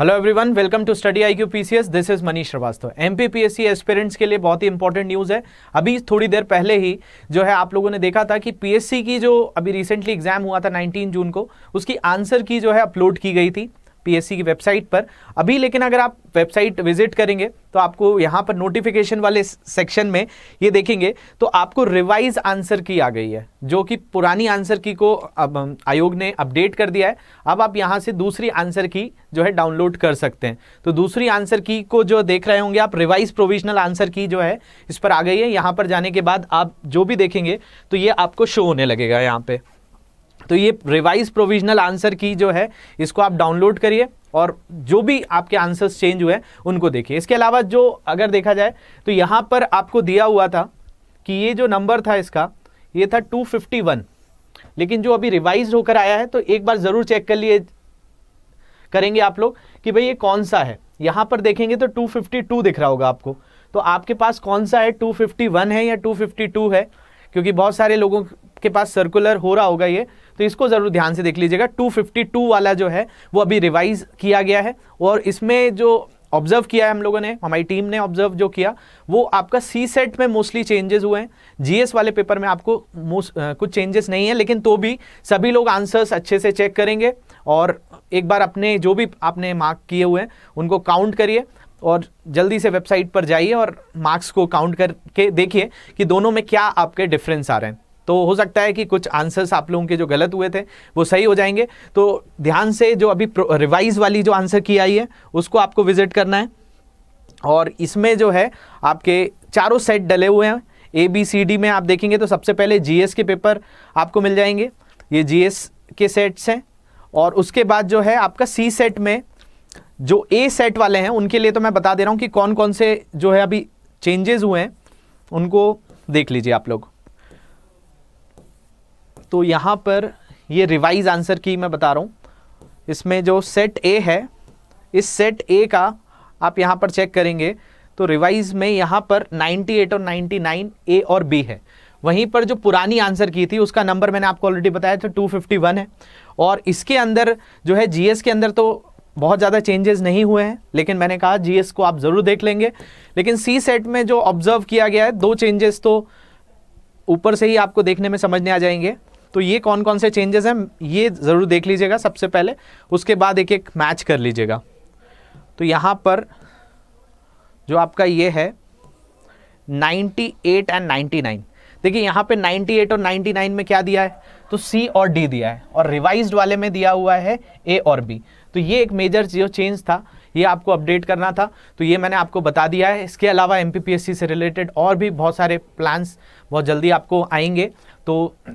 hello everyone welcome to study I Q PCS this is Manish Srivastava MPPSC aspirants के लिए बहुत ही important news है अभी थोड़ी देर पहले ही जो है आप लोगों ने देखा था कि पीएससी की जो अभी रिसेंटली एग्जाम हुआ था 19 जून को उसकी आंसर की जो है अपलोड की गई थी पीएससी की वेबसाइट पर अभी लेकिन अगर आप वेबसाइट विजिट करेंगे तो आपको यहाँ पर नोटिफिकेशन वाले सेक्शन में ये देखेंगे तो आपको रिवाइज आंसर की आ गई है जो कि पुरानी आंसर की को अब आयोग ने अपडेट कर दिया है अब आप यहाँ से दूसरी आंसर की जो है डाउनलोड कर सकते हैं तो दूसरी आंसर की को जो देख रहे होंगे आप रिवाइज प्रोविजनल आंसर की जो है इस पर आ गई है यहाँ पर जाने के बाद आप जो भी देखेंगे तो ये आपको शो होने लगेगा यहाँ पर तो ये रिवाइज प्रोविजनल आंसर की जो है इसको आप डाउनलोड करिए और जो भी आपके आंसर्स चेंज हुए हैं उनको देखिए इसके अलावा जो अगर देखा जाए तो यहाँ पर आपको दिया हुआ था कि ये जो नंबर था इसका ये था 251 लेकिन जो अभी रिवाइज होकर आया है तो एक बार ज़रूर चेक कर लिए करेंगे आप लोग कि भाई ये कौन सा है यहाँ पर देखेंगे तो 252 दिख रहा होगा आपको तो आपके पास कौन सा है 251 है या 252 है क्योंकि बहुत सारे लोगों आपके पास सर्कुलर हो रहा होगा ये तो इसको ज़रूर ध्यान से देख लीजिएगा 252 वाला जो है वो अभी रिवाइज किया गया है और इसमें जो ऑब्जर्व किया है हम लोगों ने हमारी टीम ने ऑब्जर्व जो किया वो आपका सी सेट में मोस्टली चेंजेस हुए हैं जीएस वाले पेपर में आपको मोस्ट कुछ चेंजेस नहीं है लेकिन तो भी सभी लोग आंसर्स अच्छे से चेक करेंगे और एक बार अपने जो भी आपने मार्क किए हुए हैं उनको काउंट करिए और जल्दी से वेबसाइट पर जाइए और मार्क्स को काउंट करके देखिए कि दोनों में क्या आपके डिफरेंस आ रहे हैं तो हो सकता है कि कुछ आंसर्स आप लोगों के जो गलत हुए थे वो सही हो जाएंगे तो ध्यान से जो अभी रिवाइज वाली जो आंसर की आई है उसको आपको विजिट करना है और इसमें जो है आपके चारों सेट डले हुए हैं ए बी सी डी में आप देखेंगे तो सबसे पहले जी के पेपर आपको मिल जाएंगे ये जी के सेट्स हैं और उसके बाद जो है आपका सी सेट में जो ए सेट वाले हैं उनके लिए तो मैं बता दे रहा हूँ कि कौन कौन से जो है अभी चेंजेस हुए हैं उनको देख लीजिए आप लोग तो यहाँ पर ये रिवाइज आंसर की मैं बता रहा हूँ इसमें जो सेट ए है इस सेट ए का आप यहाँ पर चेक करेंगे तो रिवाइज में यहाँ पर 98 और 99 ए और बी है वहीं पर जो पुरानी आंसर की थी उसका नंबर मैंने आपको ऑलरेडी बताया था 251 है और इसके अंदर जो है जीएस के अंदर तो बहुत ज़्यादा चेंजेस नहीं हुए हैं लेकिन मैंने कहा जीएस को आप ज़रूर देख लेंगे लेकिन सी सेट में जो ऑब्जर्व किया गया है दो चेंजेस तो ऊपर से ही आपको देखने में समझने आ जाएंगे तो ये कौन कौन से चेंजेस हैं ये ज़रूर देख लीजिएगा सबसे पहले उसके बाद एक एक मैच कर लीजिएगा तो यहाँ पर जो आपका ये है 98 एंड 99 देखिए यहाँ पे 98 और 99 में क्या दिया है तो सी और डी दिया है और रिवाइज्ड वाले में दिया हुआ है ए और बी तो ये एक मेजर जो चेंज था ये आपको अपडेट करना था तो ये मैंने आपको बता दिया है इसके अलावा एम से रिलेटेड और भी बहुत सारे प्लान्स बहुत जल्दी आपको आएंगे तो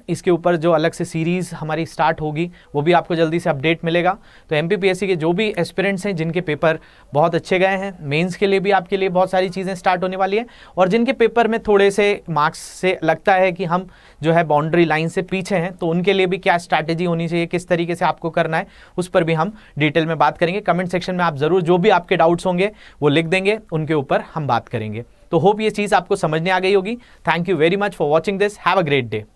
इसके ऊपर जो अलग से सीरीज़ हमारी स्टार्ट होगी वो भी आपको जल्दी से अपडेट मिलेगा तो एम के जो भी एस्पिरेंट्स हैं जिनके पेपर बहुत अच्छे गए हैं मेंस के लिए भी आपके लिए बहुत सारी चीज़ें स्टार्ट होने वाली है और जिनके पेपर में थोड़े से मार्क्स से लगता है कि हम जो है बाउंड्री लाइन से पीछे हैं तो उनके लिए भी क्या स्ट्रैटेजी होनी चाहिए किस तरीके से आपको करना है उस पर भी हम डिटेल में बात करेंगे कमेंट सेक्शन में आप ज़रूर जो भी आपके डाउट्स होंगे वो लिख देंगे उनके ऊपर हम बात करेंगे तो होप ये चीज़ आपको समझने आ गई होगी thank you very much for watching this have a great day